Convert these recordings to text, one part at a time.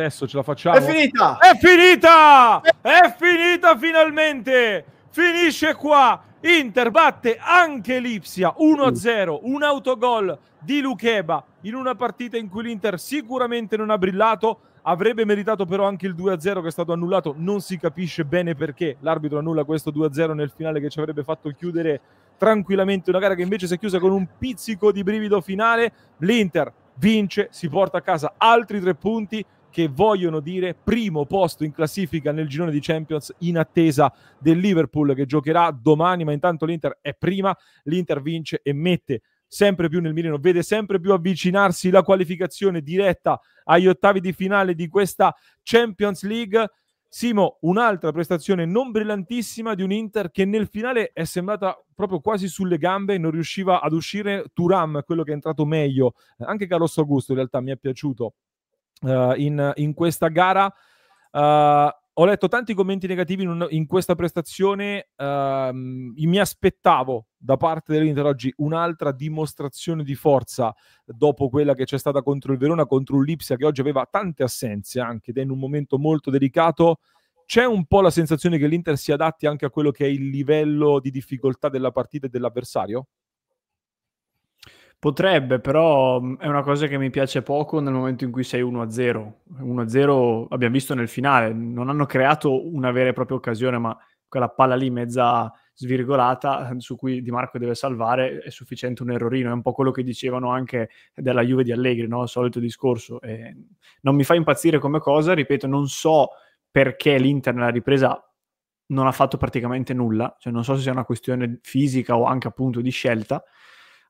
Adesso ce la facciamo. È finita! È finita! È finita finalmente! Finisce qua. Inter batte anche Lipsia 1-0, un autogol di Lucheba in una partita in cui l'Inter sicuramente non ha brillato, avrebbe meritato però anche il 2-0 che è stato annullato, non si capisce bene perché l'arbitro annulla questo 2-0 nel finale che ci avrebbe fatto chiudere tranquillamente una gara che invece si è chiusa con un pizzico di brivido finale, l'Inter vince, si porta a casa altri tre punti, che vogliono dire primo posto in classifica nel girone di Champions in attesa del Liverpool che giocherà domani, ma intanto l'Inter è prima, l'Inter vince e mette sempre più nel mirino, vede sempre più avvicinarsi la qualificazione diretta agli ottavi di finale di questa Champions League. Simo, un'altra prestazione non brillantissima di un Inter che nel finale è sembrata proprio quasi sulle gambe, non riusciva ad uscire Turam, quello che è entrato meglio. Anche Carlos Augusto in realtà mi è piaciuto uh, in, in, questa gara. Uh, ho letto tanti commenti negativi in, un, in questa prestazione. Uh, mi aspettavo da parte dell'Inter oggi un'altra dimostrazione di forza dopo quella che c'è stata contro il Verona, contro Lipsia che oggi aveva tante assenze anche ed è in un momento molto delicato. C'è un po' la sensazione che l'Inter si adatti anche a quello che è il livello di difficoltà della partita e dell'avversario? Potrebbe, però mm, è una cosa che mi piace poco nel momento in cui sei 1-0. 1-0 abbiamo visto nel finale, non hanno creato una vera e propria occasione, ma quella palla lì mezza svirgolata eh, su cui Di Marco deve salvare è sufficiente un errorino, è un po' quello che dicevano anche della Juve di Allegri, no? il solito discorso. E non mi fa impazzire come cosa, ripeto, non so perché l'Inter nella ripresa non ha fatto praticamente nulla, cioè non so se sia una questione fisica o anche appunto di scelta,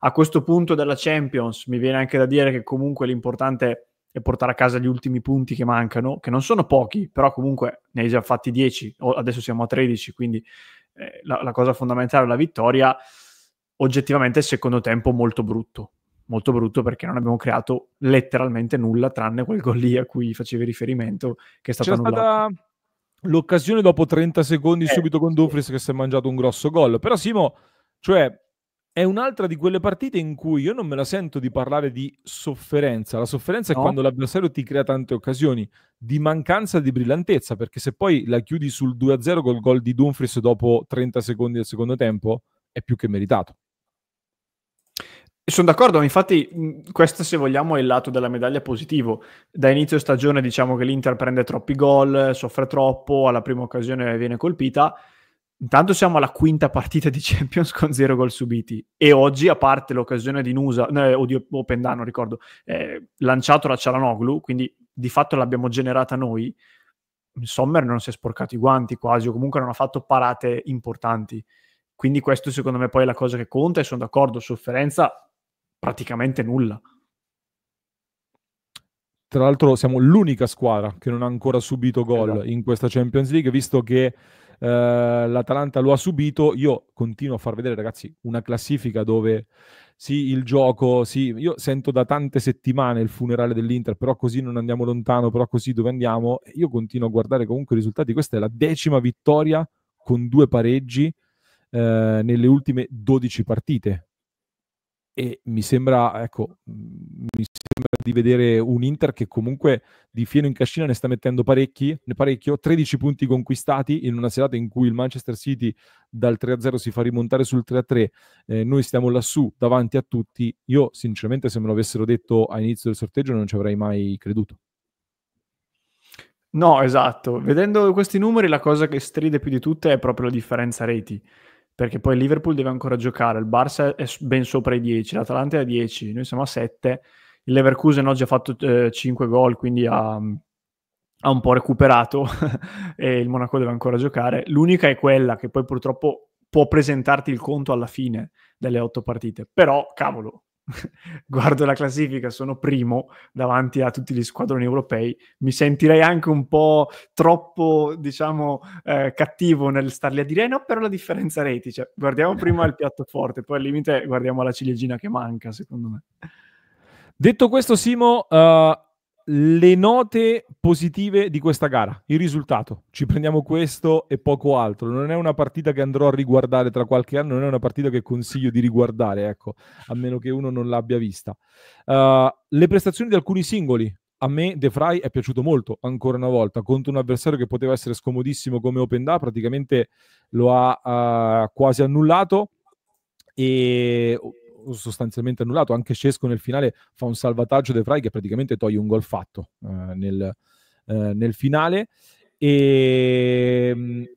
a questo punto della Champions mi viene anche da dire che comunque l'importante è portare a casa gli ultimi punti che mancano, che non sono pochi, però comunque ne hai già fatti 10, adesso siamo a 13, quindi eh, la, la cosa fondamentale è la vittoria. Oggettivamente il secondo tempo molto brutto, molto brutto perché non abbiamo creato letteralmente nulla tranne quel gol lì a cui facevi riferimento che è stato annullato. Stata l'occasione dopo 30 secondi eh, subito con Dumfries che si è mangiato un grosso gol. Però Simo, cioè è un'altra di quelle partite in cui io non me la sento di parlare di sofferenza. La sofferenza no. è quando l'avversario ti crea tante occasioni, di mancanza di brillantezza, perché se poi la chiudi sul 2-0 col gol di Dumfries dopo 30 secondi del secondo tempo, è più che meritato. Sono d'accordo, infatti questo se vogliamo è il lato della medaglia positivo. Da inizio stagione diciamo che l'Inter prende troppi gol, soffre troppo, alla prima occasione viene colpita. Intanto siamo alla quinta partita di Champions con zero gol subiti e oggi, a parte l'occasione di Nusa, no, eh, o di Opendano, ricordo, eh, lanciato la Cialanoglu, quindi di fatto l'abbiamo generata noi, Sommer non si è sporcato i guanti quasi o comunque non ha fatto parate importanti. Quindi questo secondo me poi è la cosa che conta e sono d'accordo, sofferenza praticamente nulla. Tra l'altro siamo l'unica squadra che non ha ancora subito gol esatto. in questa Champions League, visto che eh, l'Atalanta lo ha subito, io continuo a far vedere ragazzi una classifica dove sì, il gioco, sì, io sento da tante settimane il funerale dell'Inter, però così non andiamo lontano, però così dove andiamo, io continuo a guardare comunque i risultati, questa è la decima vittoria con due pareggi eh, nelle ultime 12 partite e mi sembra, ecco, mi sembra di vedere un Inter che comunque di fieno in cascina ne sta mettendo parecchi, parecchio, 13 punti conquistati in una serata in cui il Manchester City dal 3-0 si fa rimontare sul 3-3, eh, noi stiamo lassù davanti a tutti, io sinceramente se me lo avessero detto all'inizio del sorteggio non ci avrei mai creduto. No, esatto, vedendo questi numeri la cosa che stride più di tutte è proprio la differenza reti perché poi il Liverpool deve ancora giocare, il Barça è ben sopra i 10, l'Atalanta è a 10, noi siamo a 7 il Leverkusen oggi ha fatto eh, 5 gol, quindi ha, ha un po' recuperato e il Monaco deve ancora giocare. L'unica è quella che poi purtroppo può presentarti il conto alla fine delle otto partite, però cavolo, guardo la classifica, sono primo davanti a tutti gli squadroni europei, mi sentirei anche un po' troppo, diciamo, eh, cattivo nel stargli a dire eh, no, però la differenza reti, cioè, guardiamo prima il piatto forte, poi al limite guardiamo la ciliegina che manca, secondo me. Detto questo, Simo, uh, le note positive di questa gara, il risultato, ci prendiamo questo e poco altro. Non è una partita che andrò a riguardare tra qualche anno, non è una partita che consiglio di riguardare, ecco, a meno che uno non l'abbia vista. Uh, le prestazioni di alcuni singoli, a me De Fry è piaciuto molto ancora una volta contro un avversario che poteva essere scomodissimo come Open Da, praticamente lo ha uh, quasi annullato e sostanzialmente annullato. Anche Scesco nel finale fa un salvataggio De Vrij che praticamente toglie un gol fatto eh, nel, eh, nel finale. E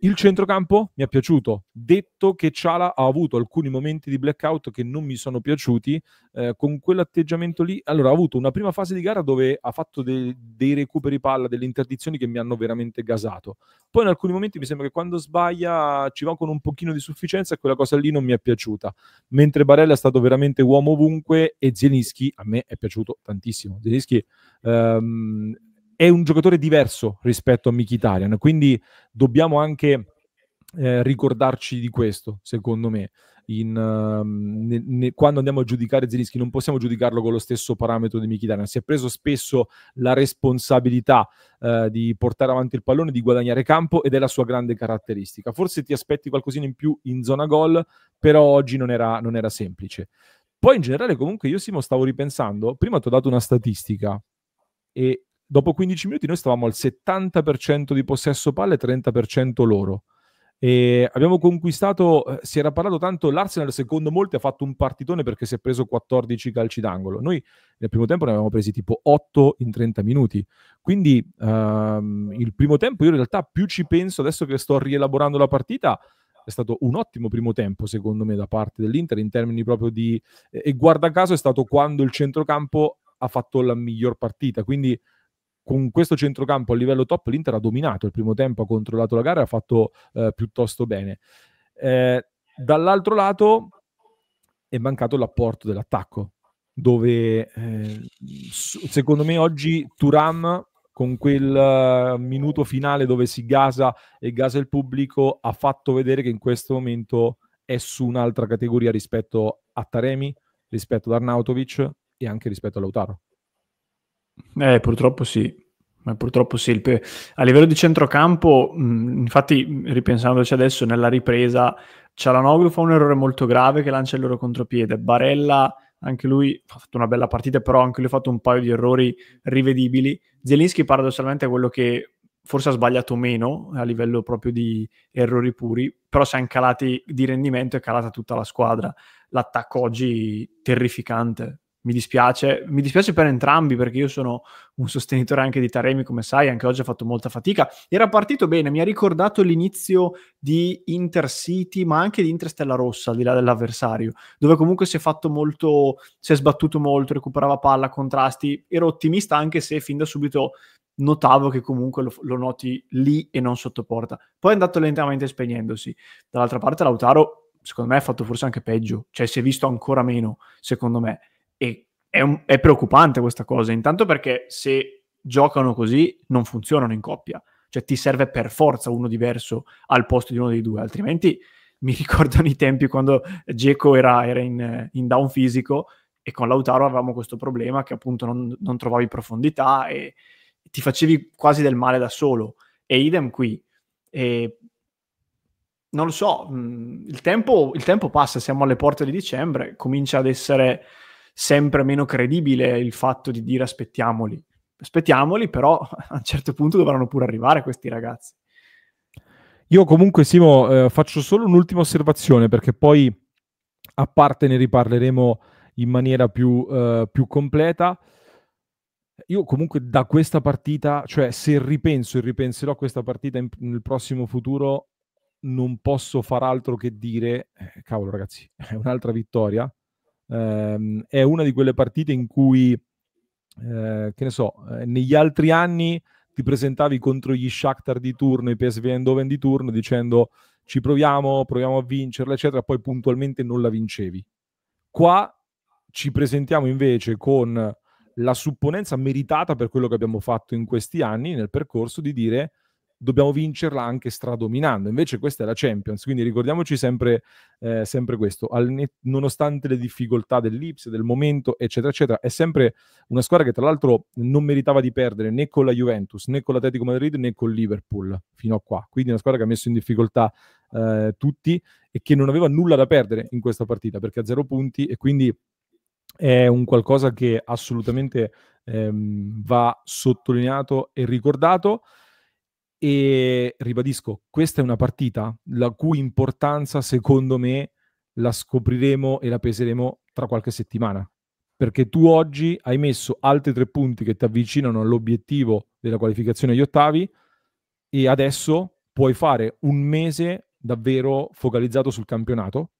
il centrocampo mi è piaciuto, detto che Ciala ha avuto alcuni momenti di blackout che non mi sono piaciuti, eh, con quell'atteggiamento lì, allora ha avuto una prima fase di gara dove ha fatto de- dei recuperi palla, delle interdizioni che mi hanno veramente gasato. Poi in alcuni momenti mi sembra che quando sbaglia ci va con un pochino di sufficienza e quella cosa lì non mi è piaciuta, mentre Barella è stato veramente uomo ovunque e Zelinski a me è piaciuto tantissimo. Zelinski... ehm, è un giocatore diverso rispetto a Mkhitaryan, quindi dobbiamo anche eh, ricordarci di questo, secondo me. In, uh, ne, ne, quando andiamo a giudicare Zelischi non possiamo giudicarlo con lo stesso parametro di Mkhitaryan si è preso spesso la responsabilità uh, di portare avanti il pallone di guadagnare campo ed è la sua grande caratteristica forse ti aspetti qualcosina in più in zona gol però oggi non era, non era semplice poi in generale comunque io Simo stavo ripensando prima ti ho dato una statistica e dopo 15 minuti noi stavamo al 70% di possesso palle e 30% loro. E abbiamo conquistato, eh, si era parlato tanto, l'Arsenal secondo molti ha fatto un partitone perché si è preso 14 calci d'angolo. Noi nel primo tempo ne avevamo presi tipo 8 in 30 minuti. Quindi ehm, il primo tempo io in realtà più ci penso adesso che sto rielaborando la partita, è stato un ottimo primo tempo, secondo me, da parte dell'Inter in termini proprio di... E guarda caso è stato quando il centrocampo ha fatto la miglior partita. Quindi con questo centrocampo a livello top l'Inter ha dominato il primo tempo, ha controllato la gara e ha fatto eh, piuttosto bene. Eh, dall'altro lato è mancato l'apporto dell'attacco, dove eh, secondo me oggi Turam con quel eh, minuto finale dove si gasa e gasa il pubblico ha fatto vedere che in questo momento è su un'altra categoria rispetto a Taremi, rispetto ad Arnautovic e anche rispetto a Lautaro. Eh, purtroppo sì. Ma purtroppo sì, a livello di centrocampo, mh, mm, infatti mm, ripensandoci adesso nella ripresa, Cialanoglu fa un errore molto grave che lancia il loro contropiede, Barella anche lui ha fatto una bella partita, però anche lui ha fatto un paio di errori rivedibili. Zelinski paradossalmente è quello che forse ha sbagliato meno a livello proprio di errori puri, però si è calati di rendimento e è calata tutta la squadra. L'attacco oggi terrificante, mi dispiace, mi dispiace per entrambi perché io sono un sostenitore anche di Taremi, come sai, anche oggi ha fatto molta fatica. Era partito bene, mi ha ricordato l'inizio di Intercity, ma anche di Interstella Rossa, al di là dell'avversario, dove comunque si è fatto molto, si è sbattuto molto, recuperava palla, contrasti. Ero ottimista anche se fin da subito notavo che comunque lo, lo noti lì e non sotto porta. Poi è andato lentamente spegnendosi. Dall'altra parte Lautaro, secondo me, ha fatto forse anche peggio, cioè si è visto ancora meno, secondo me e è, un, è preoccupante questa cosa, intanto perché se giocano così non funzionano in coppia, cioè ti serve per forza uno diverso al posto di uno dei due, altrimenti mi ricordano i tempi quando Geco era, era in, in, down fisico e con Lautaro avevamo questo problema che appunto non, non trovavi profondità e ti facevi quasi del male da solo. E idem qui. E non lo so, mm, il tempo, il tempo passa, siamo alle porte di dicembre, comincia ad essere sempre meno credibile il fatto di dire aspettiamoli. Aspettiamoli, però a un certo punto dovranno pure arrivare questi ragazzi. Io comunque, Simo, eh, faccio solo un'ultima osservazione perché poi a parte ne riparleremo in maniera più, eh, più completa. Io comunque da questa partita, cioè se ripenso e ripenserò a questa partita in, nel prossimo futuro, non posso far altro che dire, eh, cavolo ragazzi, è un'altra vittoria, ehm, è una di quelle partite in cui, eh, che ne so, eh, negli altri anni ti presentavi contro gli Shakhtar di turno, i PSV Eindhoven di turno, dicendo ci proviamo, proviamo a vincerla, eccetera, poi puntualmente non la vincevi. Qua ci presentiamo invece con la supponenza meritata per quello che abbiamo fatto in questi anni nel percorso di dire dobbiamo vincerla anche stradominando. Invece questa è la Champions, quindi ricordiamoci sempre, eh, sempre questo, net, nonostante le difficoltà dell'Ips, del momento, eccetera, eccetera, è sempre una squadra che tra l'altro non meritava di perdere né con la Juventus, né con l'Atletico Madrid, né con Liverpool, fino a qua. Quindi una squadra che ha messo in difficoltà eh, tutti e che non aveva nulla da perdere in questa partita, perché ha zero punti e quindi è un qualcosa che assolutamente ehm, va sottolineato e ricordato. E ribadisco, questa è una partita la cui importanza, secondo me, la scopriremo e la peseremo tra qualche settimana. Perché tu oggi hai messo altri tre punti che ti avvicinano all'obiettivo della qualificazione agli ottavi e adesso puoi fare un mese davvero focalizzato sul campionato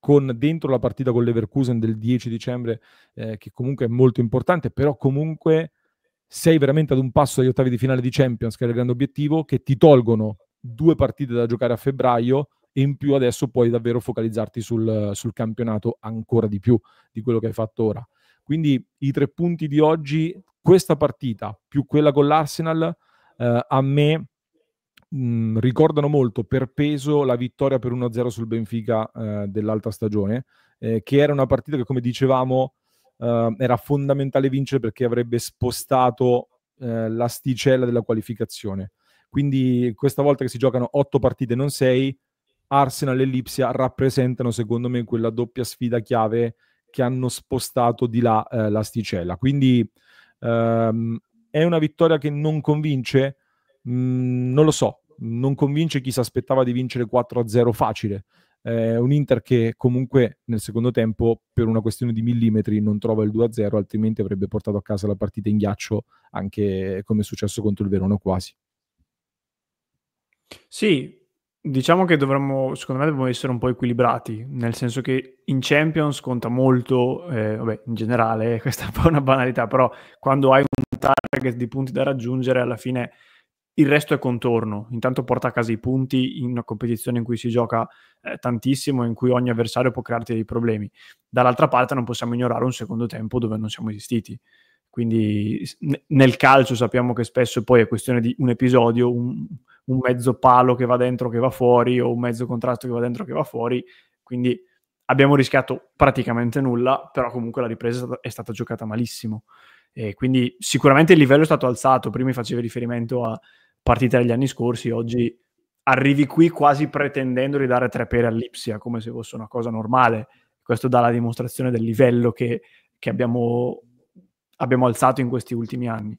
con dentro la partita con l'Everkusen del 10 dicembre eh, che comunque è molto importante, però comunque sei veramente ad un passo dagli ottavi di finale di Champions, che era il grande obiettivo, che ti tolgono due partite da giocare a febbraio e in più adesso puoi davvero focalizzarti sul, sul campionato ancora di più di quello che hai fatto ora. Quindi i tre punti di oggi, questa partita più quella con l'Arsenal, eh, a me mh, mm, ricordano molto per peso la vittoria per 1-0 sul Benfica eh, dell'altra stagione, eh, che era una partita che come dicevamo eh, era fondamentale vincere perché avrebbe spostato eh, l'asticella della qualificazione. Quindi questa volta che si giocano otto partite, non sei, Arsenal e Lipsia rappresentano secondo me quella doppia sfida chiave che hanno spostato di là eh, l'asticella. Quindi ehm, è una vittoria che non convince, mm, non lo so, non convince chi si aspettava di vincere 4-0 facile eh, un Inter che comunque nel secondo tempo per una questione di millimetri non trova il 2-0, altrimenti avrebbe portato a casa la partita in ghiaccio anche come è successo contro il Verona quasi. Sì, diciamo che dovremmo, secondo me dovremmo essere un po' equilibrati, nel senso che in Champions conta molto, eh, vabbè, in generale, questa è un po' una banalità, però quando hai un target di punti da raggiungere alla fine il resto è contorno. Intanto porta a casa i punti in una competizione in cui si gioca eh, tantissimo, in cui ogni avversario può crearti dei problemi. Dall'altra parte non possiamo ignorare un secondo tempo dove non siamo esistiti. Quindi nel calcio sappiamo che spesso poi è questione di un episodio, un, un mezzo palo che va dentro, che va fuori, o un mezzo contrasto che va dentro, che va fuori. Quindi abbiamo rischiato praticamente nulla, però comunque la ripresa è stata, è stata giocata malissimo. E quindi sicuramente il livello è stato alzato. Prima facevi riferimento a, partita degli anni scorsi, oggi arrivi qui quasi pretendendo di dare tre pere all'Ipsia, come se fosse una cosa normale. Questo dà la dimostrazione del livello che, che abbiamo, abbiamo alzato in questi ultimi anni.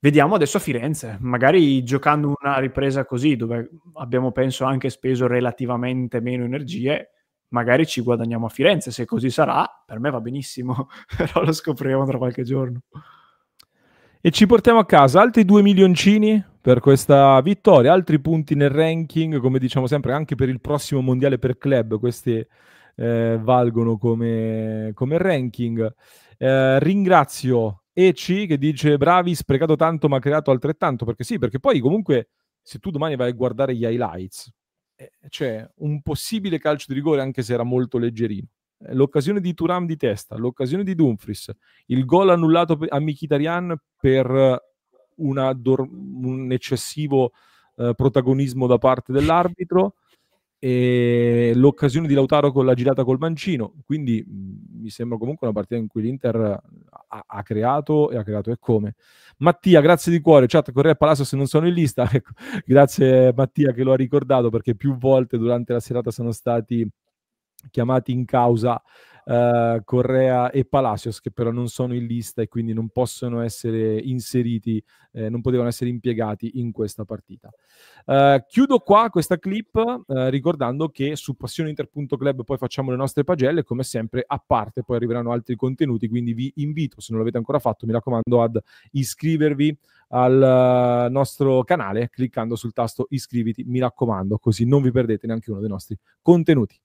Vediamo adesso a Firenze, magari giocando una ripresa così, dove abbiamo penso anche speso relativamente meno energie, magari ci guadagniamo a Firenze. Se così sarà, per me va benissimo, però lo scopriremo tra qualche giorno. E ci portiamo a casa altri due milioncini per questa vittoria. Altri punti nel ranking, come diciamo sempre, anche per il prossimo mondiale per club, questi eh, valgono come, come ranking. Eh, ringrazio EC che dice bravi, sprecato tanto ma creato altrettanto, perché sì, perché poi comunque se tu domani vai a guardare gli highlights, eh, c'è un possibile calcio di rigore anche se era molto leggerino. Eh, l'occasione di Turam di testa, l'occasione di Dumfries, il gol annullato a Michitarian per dor- un eccessivo eh, protagonismo da parte dell'arbitro e l'occasione di Lautaro con la girata col mancino. Quindi mi sembra comunque una partita in cui l'Inter ha, ha, creato e ha creato e come. Mattia, grazie di cuore. Chat Correa Palazzo se non sono in lista. Ecco, grazie Mattia che lo ha ricordato perché più volte durante la serata sono stati chiamati in causa uh, Correa e Palacios, che però non sono in lista e quindi non possono essere inseriti, eh, non potevano essere impiegati in questa partita. Uh, chiudo qua questa clip uh, ricordando che su passioneinter.club poi facciamo le nostre pagelle, come sempre a parte, poi arriveranno altri contenuti, quindi vi invito, se non l'avete ancora fatto, mi raccomando, ad iscrivervi al nostro canale cliccando sul tasto iscriviti, mi raccomando, così non vi perdete neanche uno dei nostri contenuti.